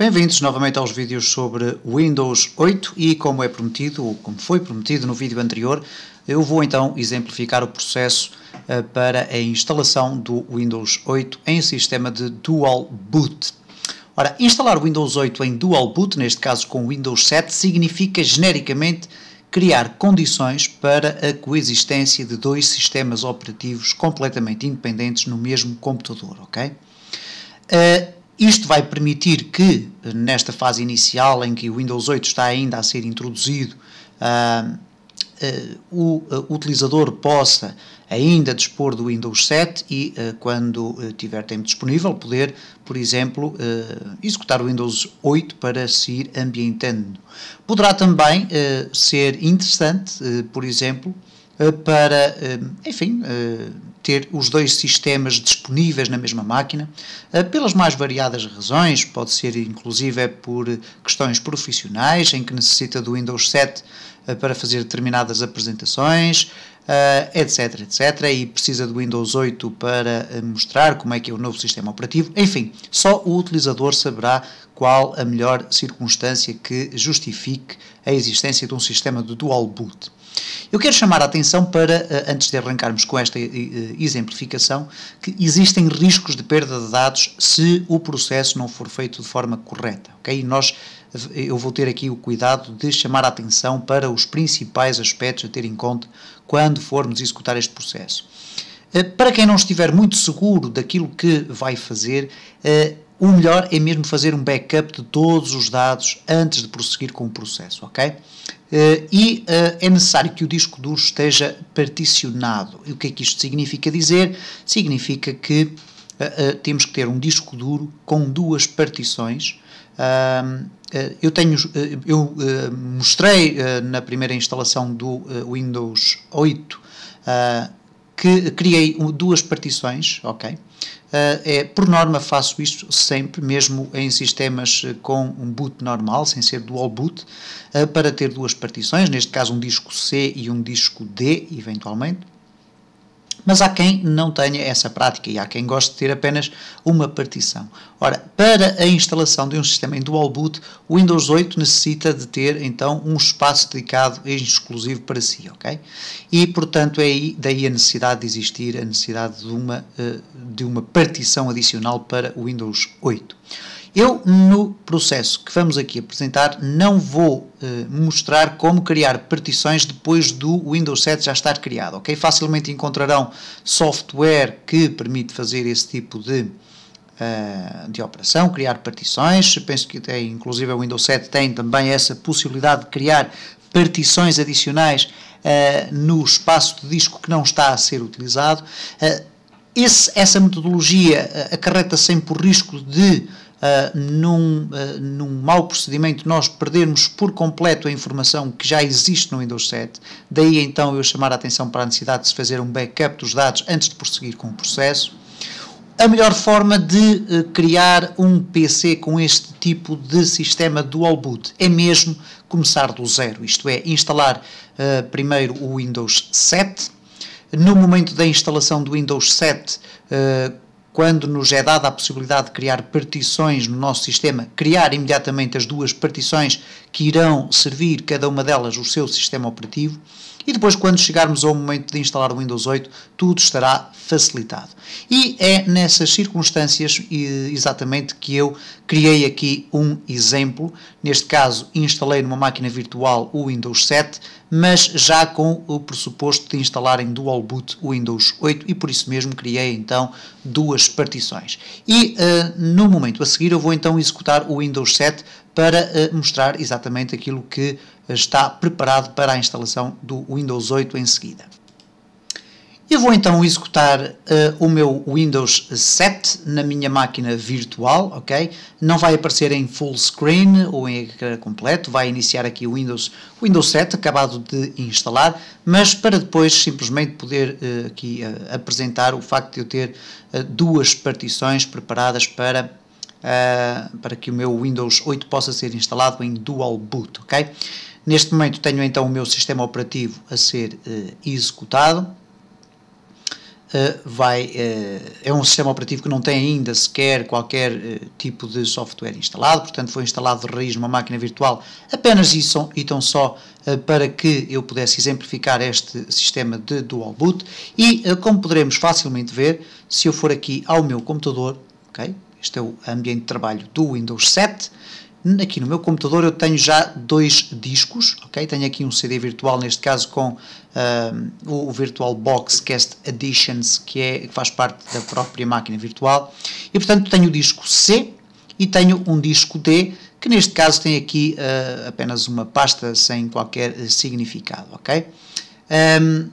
Bem-vindos novamente aos vídeos sobre Windows 8 e como é prometido, ou como foi prometido no vídeo anterior, eu vou então exemplificar o processo uh, para a instalação do Windows 8 em sistema de Dual Boot. Ora, instalar o Windows 8 em Dual Boot, neste caso com Windows 7, significa genericamente criar condições para a coexistência de dois sistemas operativos completamente independentes no mesmo computador, ok? Uh, isto vai permitir que, nesta fase inicial em que o Windows 8 está ainda a ser introduzido, uh, uh, o ah, utilizador possa ainda dispor do Windows 7 e, uh, quando tiver tempo disponível, poder, por exemplo, executar o Windows 8 para se ir ambientando. Poderá também ser interessante, por exemplo, eh, para, eh, enfim, eh, ter os dois sistemas disponíveis na mesma máquina, pelas mais variadas razões, pode ser inclusive por questões profissionais, em que necessita do Windows 7 para fazer determinadas apresentações, etc, etc, e precisa do Windows 8 para mostrar como é que é o novo sistema operativo, enfim, só o utilizador saberá qual a melhor circunstância que justifique a existência de um sistema de dual boot. Eu quero chamar a atenção para, eh, antes de arrancarmos com esta eh, eh, exemplificação, que existem riscos de perda de dados se o processo não for feito de forma correta. Okay? E nós, eu vou ter aqui o cuidado de chamar a atenção para os principais aspectos a ter em conta quando formos executar este processo. Para quem não estiver muito seguro daquilo que vai fazer, o melhor é mesmo fazer um backup de todos os dados antes de prosseguir com o processo, ok? Uh, e uh, é necessário que o disco duro esteja particionado. E o que é que isto significa dizer? Significa que uh, temos que ter um disco duro com duas partições. eu tenho, eu mostrei na primeira instalação do Windows 8 que criei duas partições, ok? Uh, é, por norma faço isto sempre, mesmo em sistemas eh, com um boot normal, sem ser dual boot, uh, para ter duas partições, neste caso um disco C e um disco D, eventualmente. Mas há quem não tenha essa prática e há quem goste de ter apenas uma partição. Ora, para a instalação de um sistema em dual boot, o Windows 8 necessita de ter então um espaço dedicado exclusivo para si, ok? E portanto é aí, daí a necessidade de existir a necessidade de uma, eh, de uma partição adicional para o Windows 8. Eu, no processo que vamos aqui apresentar, não vou eh, mostrar como criar partições depois do Windows 7 já estar criado, ok? Facilmente encontrarão software que permite fazer esse tipo de, uh, de operação, criar partições. Penso que tem, inclusive, o Windows 7 tem também essa possibilidade de criar partições adicionais uh, no espaço de disco que não está a ser utilizado. Uh, esse, essa metodologia acarreta sempre o risco de uh, num, uh, num mau procedimento, nós perdermos por completo a informação que já existe no Windows 7. Daí então eu chamar a atenção para a necessidade de se fazer um backup dos dados antes de prosseguir com o processo. A melhor forma de uh, criar um PC com este tipo de sistema dual boot é mesmo começar do zero, isto é, instalar uh, primeiro o Windows 7. No momento da instalação do Windows 7, uh, quando nos é dada a possibilidade de criar partições no nosso sistema, criar imediatamente as duas partições que irão servir, cada uma delas, o seu sistema operativo e depois, quando chegarmos ao momento de instalar o Windows 8, tudo estará facilitado. E é nessas circunstâncias exatamente que eu criei aqui um exemplo. Neste caso, instalei numa máquina virtual o Windows 7, mas já com o pressuposto de instalar em dual boot o Windows 8 e por isso mesmo criei então duas partições. E uh, no momento a seguir eu vou então executar o Windows 7 para uh, mostrar exatamente aquilo que está preparado para a instalação do Windows 8 em seguida. Eu vou então executar uh, o meu Windows 7 na minha máquina virtual, ok? Não vai aparecer em full screen ou em ecrã completo, vai iniciar aqui o Windows, Windows 7 acabado de instalar, mas para depois simplesmente poder uh, aqui uh, apresentar o facto de eu ter duas partições preparadas para para que o meu Windows 8 possa ser instalado em dual boot, ok? Neste momento tenho então o meu sistema operativo a ser uh, executado. Uh, vai, uh, é um sistema operativo que não tem ainda sequer qualquer uh, tipo de software instalado, portanto foi instalado de raiz uma máquina virtual apenas isso e tão só para que eu pudesse exemplificar este sistema de dual boot e como poderemos facilmente ver, se eu for aqui ao meu computador, okay, este é o ambiente de trabalho do Windows 7, aqui no meu computador eu tenho já dois discos, ok? Tenho aqui um CD virtual, neste caso com ah, o Virtual Box Cast Editions, que, é, que faz parte da própria máquina virtual. E portanto tenho o disco C e tenho um disco D, que neste caso tem aqui uh, apenas uma pasta sem qualquer significado, ok? Um,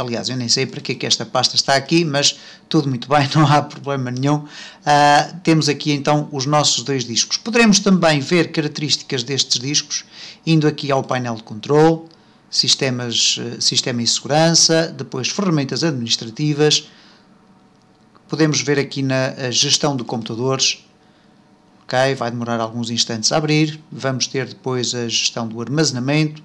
aliás, eu nem sei para é que esta pasta está aqui, mas tudo muito bem, não há problema nenhum. Uh, temos aqui então os nossos dois discos. Poderemos também ver características destes discos, indo aqui ao painel de controle, sistemas, ah, sistema e segurança, depois ferramentas administrativas, podemos ver aqui na gestão de computadores, ok, vai demorar alguns instantes a abrir, vamos ter depois a gestão do armazenamento,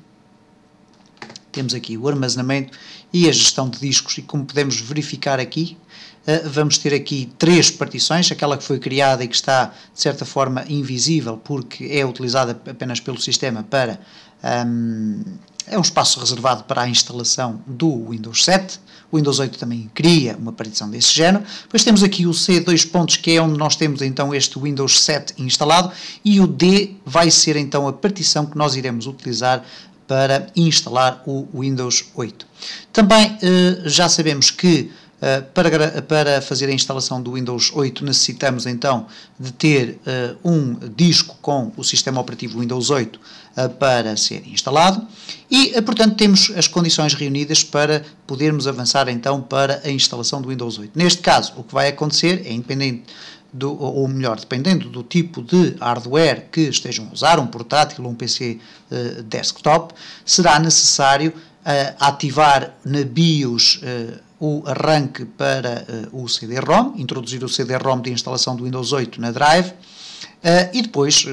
temos aqui o armazenamento e a gestão de discos. E como podemos verificar aqui, eh, vamos ter aqui três partições, aquela que foi criada e que está, de certa forma, invisível, porque é utilizada apenas pelo sistema para. Um, ehm, é um espaço reservado para a instalação do Windows 7. O Windows 8 também cria uma partição desse género. Depois temos aqui o C, dois pontos, que é onde nós temos então este Windows 7 instalado, e o D vai ser então a partição que nós iremos utilizar para instalar o Windows 8. Também eh, já sabemos que eh, para, para fazer a instalação do Windows 8 necessitamos então de ter eh, um disco com o sistema operativo Windows 8 para ser instalado e, portanto, temos as condições reunidas para podermos avançar então para a instalação do Windows 8. Neste caso, o que vai acontecer é independente do, ou melhor, dependendo do tipo de hardware que estejam a usar, um portátil ou um PC uh, eh, desktop, será necessário uh, ativar na BIOS eh, o arranque para o CD-ROM, introduzir o CD-ROM de instalação do Windows 8 na drive e depois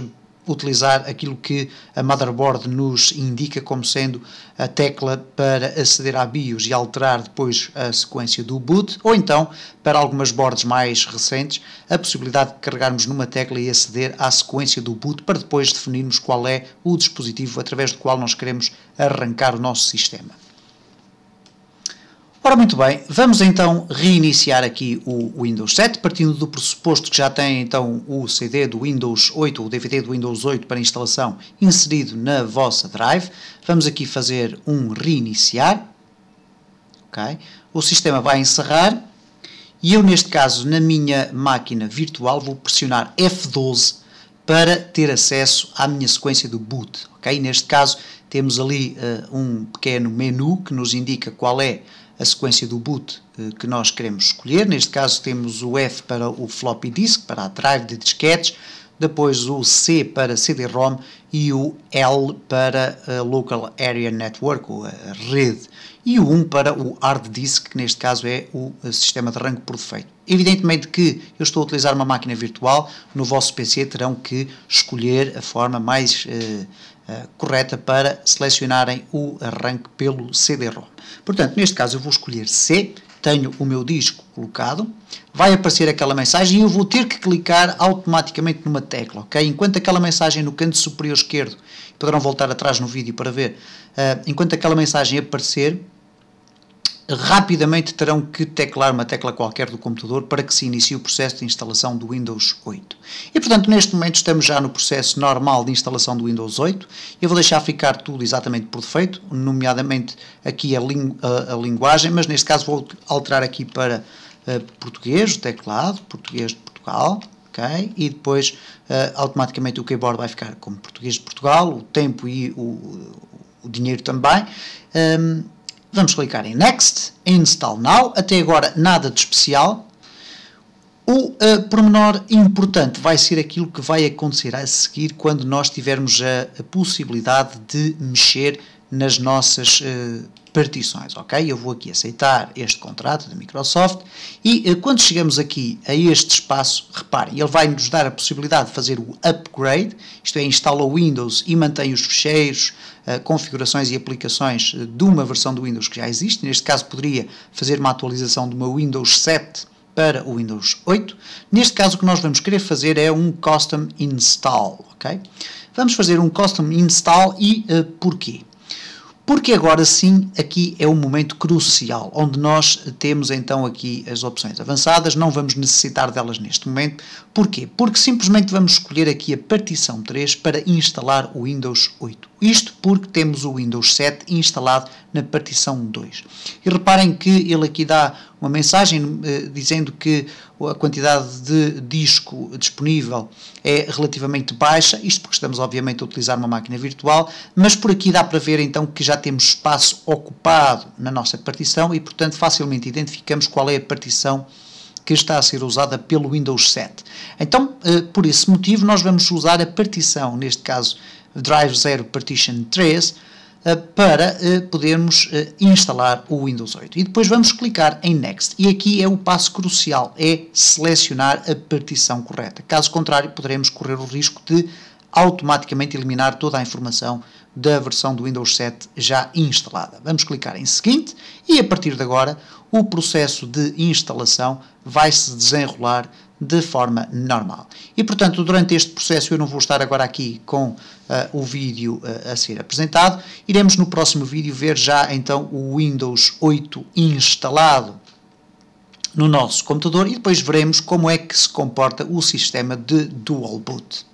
utilizar aquilo que a motherboard nos indica como sendo a tecla para aceder à BIOS e alterar depois a sequência do boot, ou então, para algumas boards mais recentes, a possibilidade de carregarmos numa tecla e aceder à sequência do boot para depois definirmos qual é o dispositivo através do qual nós queremos arrancar o nosso sistema. Ora, muito bem, vamos então reiniciar aqui o Windows 7, partindo do pressuposto que já tem então o CD do Windows 8, o DVD do Windows 8 para instalação inserido na vossa drive. Vamos aqui fazer um reiniciar. Okay. O sistema vai encerrar e eu, neste caso, na minha máquina virtual, vou pressionar F12 para ter acesso à minha sequência do boot. Okay? Neste caso, temos ali uh, um pequeno menu que nos indica qual é a sequência do boot eh, que nós queremos escolher. Neste caso temos o F para o floppy disk, para a drive de disquetes, depois o C para CD-ROM e o L para a eh, Local Area Network, ou a rede, e o 1 para o hard disk, que neste caso é o eh, sistema de arranque por defeito. Evidentemente que eu estou a utilizar uma máquina virtual, no vosso PC terão que escolher a forma mais eh, correta para selecionarem o arranque pelo CD-ROM. Portanto, neste caso eu vou escolher C, tenho o meu disco colocado, vai aparecer aquela mensagem e eu vou ter que clicar automaticamente numa tecla, ok? Enquanto aquela mensagem no canto superior esquerdo, poderão voltar atrás no vídeo para ver, uh, enquanto aquela mensagem aparecer, rapidamente terão que teclar uma tecla qualquer do computador para que se inicie o processo de instalação do Windows 8. E, portanto, neste momento estamos já no processo normal de instalação do Windows 8. Eu vou deixar ficar tudo exatamente por defeito, nomeadamente aqui a, a, a linguagem, mas neste caso vou alterar aqui para uh, português, o teclado, português de Portugal. Okay? E depois, uh, automaticamente, o keyboard vai ficar como português de Portugal, o tempo e o, o dinheiro também. Um, ehm, Vamos clicar em Next, Install Now, até agora nada de especial. O uh, pormenor importante vai ser aquilo que vai acontecer a seguir quando nós tivermos a, a possibilidade de mexer nas nossas uh, partições, ok? Eu vou aqui aceitar este contrato da Microsoft e uh, quando chegamos aqui a este espaço, reparem, ele vai nos dar a possibilidade de fazer o upgrade, isto é, instala o Windows e mantém os fecheiros, uh, eh, configurações e aplicações de uma versão do Windows que já existe, neste caso poderia fazer uma atualização de uma Windows 7 para o Windows 8. Neste caso, o que nós vamos querer fazer é um custom install, ok? Vamos fazer um custom install e uh, porquê? porque agora sim aqui é um momento crucial, onde nós temos então aqui as opções avançadas, não vamos necessitar delas neste momento. Porquê? Porque simplesmente vamos escolher aqui a partição 3 para instalar o Windows 8. Isto porque temos o Windows 7 instalado na partição 2. E reparem que ele aqui dá uma mensagem eh, dizendo que a quantidade de disco disponível é relativamente baixa, isto porque estamos obviamente a utilizar uma máquina virtual, mas por aqui dá para ver então que já temos espaço ocupado na nossa partição e portanto facilmente identificamos qual é a partição que está a ser usada pelo Windows 7. Então, eh, por esse motivo, nós vamos usar a partição, neste caso Drive 0 Partition 3, eh, para eh, podermos eh, instalar o Windows 8. E depois vamos clicar em Next. E aqui é o passo crucial, é selecionar a partição correta. Caso contrário, poderemos correr o risco de automaticamente eliminar toda a informação da versão do Windows 7 já instalada. Vamos clicar em Seguinte e a partir de agora o processo de instalação vai se desenrolar de forma normal. E, portanto, durante este processo, eu não vou estar agora aqui com uh, o vídeo uh, a ser apresentado. Iremos no próximo vídeo ver já então o Windows 8 instalado no nosso computador e depois veremos como é que se comporta o sistema de dual boot.